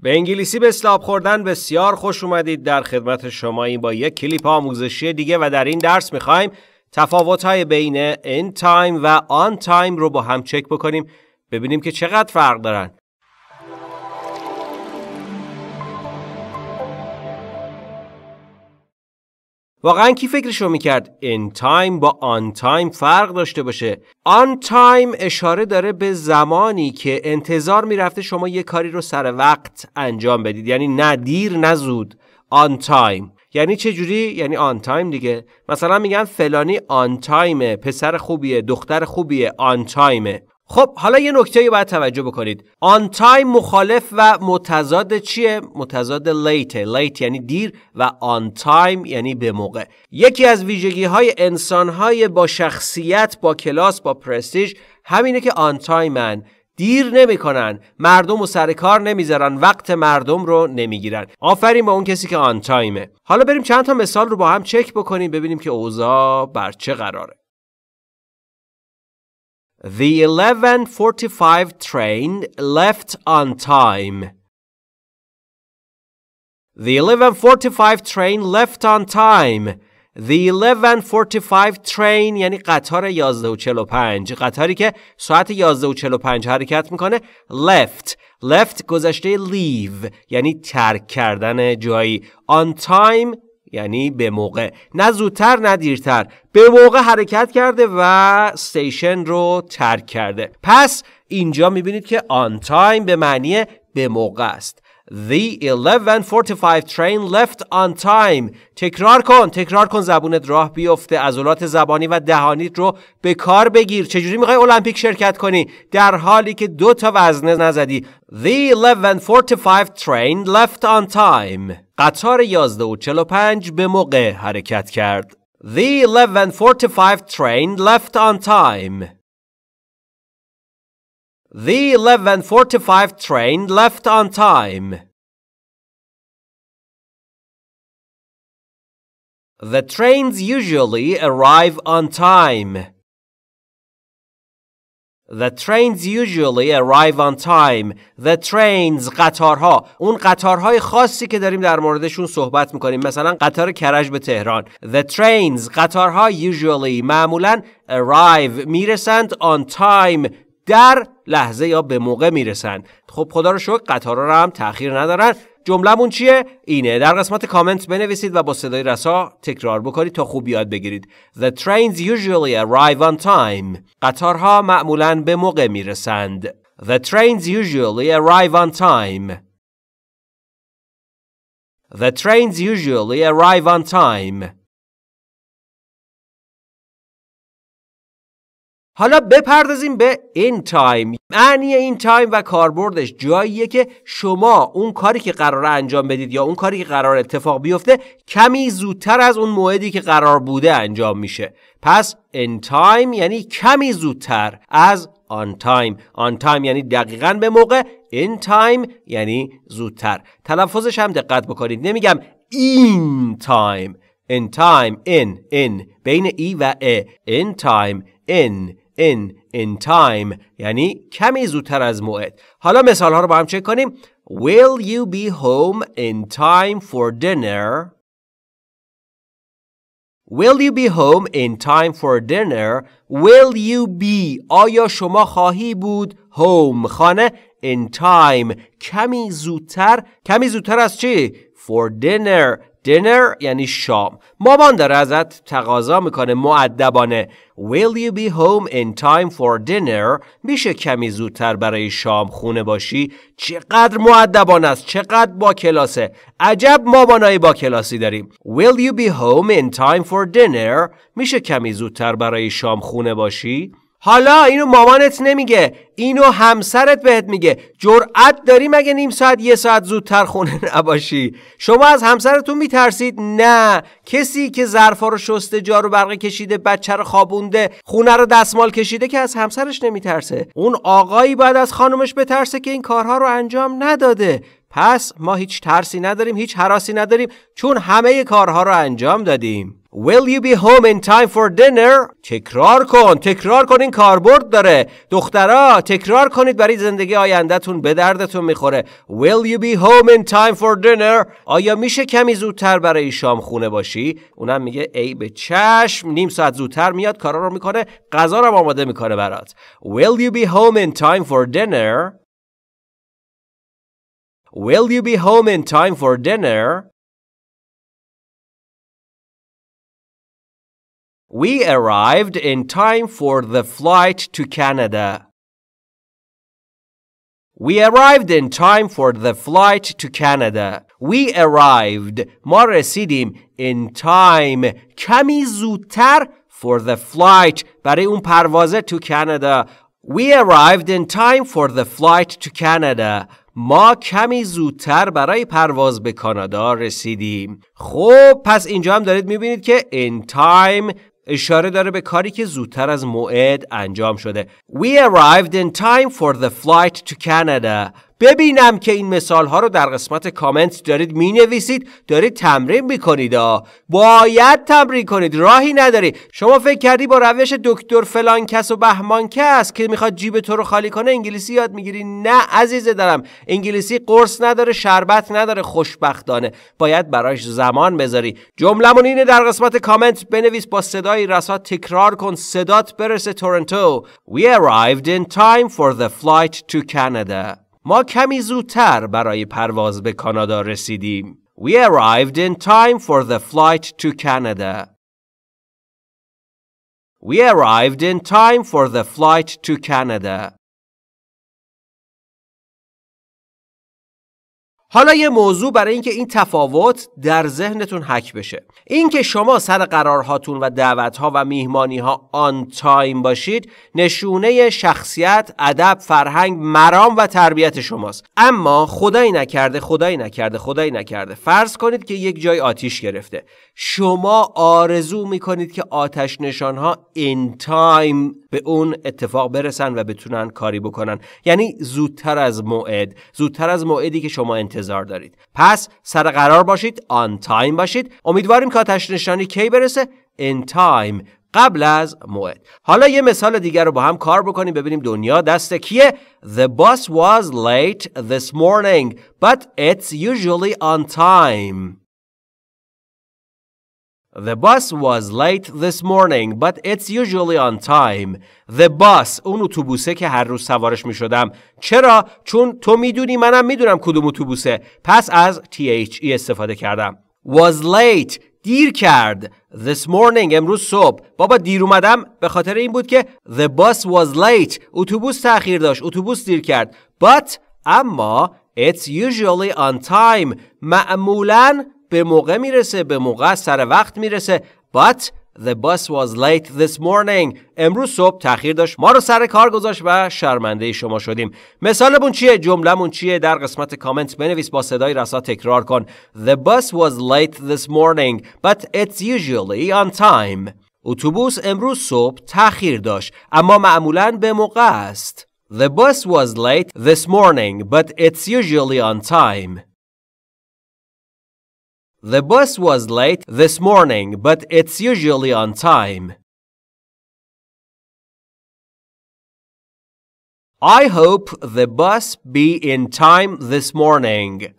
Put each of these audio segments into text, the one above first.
به انگلیسی به اسلاب خوردن بسیار خوش اومدید در خدمت شما این با یک کلیپ آموزشی دیگه و در این درس میخوایم های بین in time و آن time رو با هم چک بکنیم ببینیم که چقدر فرق دارن واقعا کی فکرشو میکرد in time با آن تایم فرق داشته باشه آن تایم اشاره داره به زمانی که انتظار میرفته شما یه کاری رو سر وقت انجام بدید یعنی نه دیر نه زود on time یعنی چه جوری یعنی آن تایم دیگه مثلا میگن فلانی آن تایمه پسر خوبیه دختر خوبیه آن تایمه خب حالا یه نکته باید توجه بکنید آن تایم مخالف و متضاد چیه متضاد لیت لیت یعنی دیر و آن تایم یعنی به موقع یکی از ویژگی های انسان های با شخصیت با کلاس با پرستیژ همینه که آن تایمن دیر نمیکنن مردم و سر کار نمیذارن وقت مردم رو نمیگیرن آفرین با اون کسی که آن تایمه حالا بریم چند تا مثال رو با هم چک بکنیم ببینیم که اوضاع بر چه قراره The 11:45 train left on time. The 11:45 train left on time. The 11:45 train یعنی قطار 11:45 قطاری که ساعت 11:45 حرکت میکنه left left گذشته leave یعنی ترک کردن جایی on time یعنی به موقع نه زودتر نه دیرتر به موقع حرکت کرده و استیشن رو ترک کرده پس اینجا میبینید که آن تایم به معنی به موقع است The 1145 train left on time. تکرار کن تکرار کن زبونت راه بیفته عضلات زبانی و دهانیت رو به کار بگیر چجوری میخوای المپیک شرکت کنی در حالی که دو تا وزنه نزدی The 1145 train left on time. قطار 1145 به موقع حرکت کرد. The 1145 train left on time. The 11:45 train left on time. The trains usually arrive on time. The trains usually arrive on time. The trains قطارها اون قطارهای خاصی که داریم در موردشون صحبت میکنیم مثلا قطار کرج به تهران The trains قطارها usually معمولا arrive میرسند on time در لحظه یا به موقع میرسن خب خدا رو شکر قطارا رو هم تاخیر ندارن جملهمون چیه اینه در قسمت کامنت بنویسید و با صدای رسا تکرار بکنید تا خوب یاد بگیرید The trains usually arrive on time قطارها معمولا به موقع میرسند The trains usually arrive on time The trains usually arrive on time حالا بپردازیم به این تایم معنی این تایم و کاربردش جاییه که شما اون کاری که قرار انجام بدید یا اون کاری که قرار اتفاق بیفته کمی زودتر از اون موعدی که قرار بوده انجام میشه پس این تایم یعنی کمی زودتر از آن time آن time یعنی دقیقا به موقع این تایم یعنی زودتر تلفظش هم دقت بکنید نمیگم این تایم. in time in in بین ای و ا in time in in in time یعنی کمی زودتر از موعد حالا مثال ها رو با هم چک کنیم Will you be home in time for dinner? Will you be home in time for dinner? Will you be آیا شما خواهی بود home خانه in time کمی زودتر کمی زودتر از چی for dinner دینر یعنی شام مامان داره ازت تقاضا میکنه معدبانه Will you be home in time for dinner? میشه کمی زودتر برای شام خونه باشی؟ چقدر معدبان است چقدر با کلاسه عجب مامانای با کلاسی داریم Will you be home in time for dinner? میشه کمی زودتر برای شام خونه باشی؟ حالا اینو مامانت نمیگه اینو همسرت بهت میگه جرأت داری مگه نیم ساعت یه ساعت زودتر خونه نباشی شما از همسرتون میترسید نه کسی که ظرفا رو شسته جارو رو برقه کشیده بچه رو خوابونده خونه رو دستمال کشیده که از همسرش نمیترسه اون آقایی باید از خانمش بترسه که این کارها رو انجام نداده پس ما هیچ ترسی نداریم هیچ حراسی نداریم چون همه کارها رو انجام دادیم Will you be home in time for dinner? تکرار کن تکرار کن این کاربرد داره دخترا تکرار کنید برای زندگی آیندهتون به دردتون میخوره Will you be home in time for dinner? آیا میشه کمی زودتر برای شام خونه باشی؟ اونم میگه ای به چشم نیم ساعت زودتر میاد کارا رو میکنه غذا رو آماده میکنه برات Will you be home in time for dinner? Will you be home in time for dinner? We arrived in time for the flight to Canada. We arrived in time for the flight to Canada. We arrived. ما رسیدیم in time. کمی زودتر for the flight. برای اون پروازه to Canada. We arrived in time for the flight to Canada. ما کمی زودتر برای پرواز به کانادا رسیدیم. خب پس اینجا هم دارید میبینید که in time اشاره داره به کاری که زودتر از موعد انجام شده We arrived in time for the flight to Canada ببینم که این مثال ها رو در قسمت کامنت دارید می نویسید دارید تمرین می کنید باید تمرین کنید راهی نداری شما فکر کردی با روش دکتر فلان کس و بهمان کس که میخواد جیب تو رو خالی کنه انگلیسی یاد میگیری نه عزیز دارم انگلیسی قرص نداره شربت نداره خوشبختانه باید براش زمان بذاری جملمون اینه در قسمت کامنت بنویس با صدای رسا تکرار کن صدات برسه تورنتو We arrived in time for the flight to Canada ما کمی زودتر برای پرواز به کانادا رسیدیم. We arrived in time for the flight to Canada. We arrived in time for the flight to Canada. حالا یه موضوع برای اینکه این تفاوت در ذهنتون حک بشه اینکه شما سر قرارهاتون و دعوتها و میهمانیها آن تایم باشید نشونه شخصیت ادب فرهنگ مرام و تربیت شماست اما خدایی نکرده خدایی نکرده خدایی نکرده فرض کنید که یک جای آتیش گرفته شما آرزو میکنید که آتش نشانها ها این تایم به اون اتفاق برسن و بتونن کاری بکنن یعنی زودتر از موعد زودتر از موعدی که شما انتظار دارید پس سر قرار باشید آن تایم باشید امیدواریم که آتش نشانی کی برسه in تایم قبل از موعد حالا یه مثال دیگر رو با هم کار بکنیم ببینیم دنیا دست کیه The bus was late this morning but it's usually on time The bus was late this morning, but it's usually on time. The bus اون اتوبوسه که هر روز سوارش می شدم. چرا؟ چون تو می دونی منم می دونم کدوم اتوبوسه. پس از THE استفاده کردم. Was late دیر کرد This morning امروز صبح بابا دیر اومدم به خاطر این بود که The bus was late اتوبوس تأخیر داشت اتوبوس دیر کرد But اما It's usually on time معمولاً به موقع میرسه به موقع سر وقت میرسه but the bus was late this morning امروز صبح تاخیر داشت ما رو سر کار گذاشت و شرمنده شما شدیم مثالمون چیه جملهمون چیه در قسمت کامنت بنویس با صدای رسا تکرار کن the bus was late this morning but it's usually on time اتوبوس امروز صبح تاخیر داشت اما معمولا به موقع است The bus was late this morning but it's usually on time The bus was late this morning, but it's usually on time. I hope the bus be in time this morning.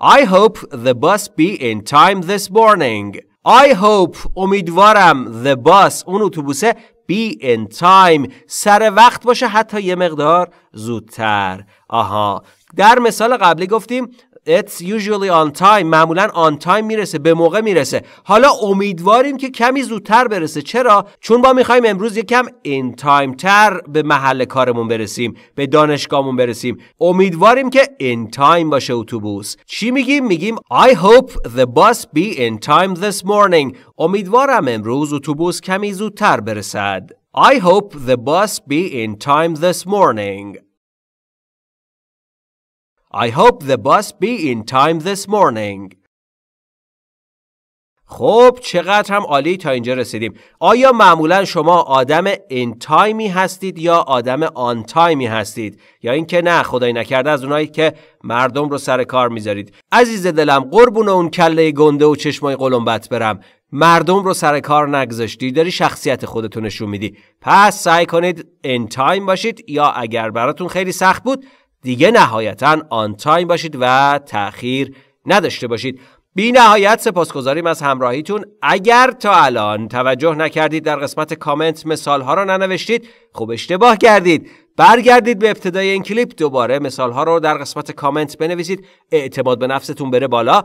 I hope the bus be in time this morning. I hope امیدوارم the bus اون اتوبوسه be in time سر وقت باشه حتی یه مقدار زودتر آها در مثال قبلی گفتیم It's usually on time معمولا آن تایم میرسه به موقع میرسه حالا امیدواریم که کمی زودتر برسه چرا چون با میخوایم امروز یکم این تایم تر به محل کارمون برسیم به دانشگاهمون برسیم امیدواریم که این time باشه اتوبوس چی میگیم میگیم I hope the bus be in time this morning امیدوارم امروز اتوبوس کمی زودتر برسد I hope the bus be in time this morning I hope the bus be in time this morning. خب چقدر هم عالی تا اینجا رسیدیم آیا معمولا شما آدم این تایمی هستید یا آدم آن تایمی هستید یا اینکه نه خدای نکرده از اونایی که مردم رو سر کار میذارید عزیز دلم قربون اون کله گنده و چشمای قلمبت برم مردم رو سر کار نگذاشتی داری شخصیت خودتونشون نشون میدی پس سعی کنید این تایم باشید یا اگر براتون خیلی سخت بود دیگه نهایتا آن تایم باشید و تاخیر نداشته باشید بی نهایت سپاسگزاریم از همراهیتون اگر تا الان توجه نکردید در قسمت کامنت مثالها رو ننوشتید خوب اشتباه کردید برگردید به ابتدای این کلیپ دوباره مثالها رو در قسمت کامنت بنویسید اعتماد به نفستون بره بالا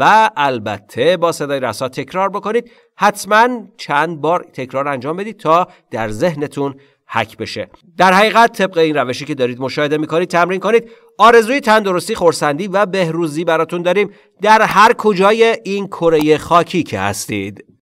و البته با صدای رسا تکرار بکنید حتما چند بار تکرار انجام بدید تا در ذهنتون هک بشه در حقیقت طبق این روشی که دارید مشاهده میکنید تمرین کنید آرزوی تندرستی خورسندی و بهروزی براتون داریم در هر کجای این کره خاکی که هستید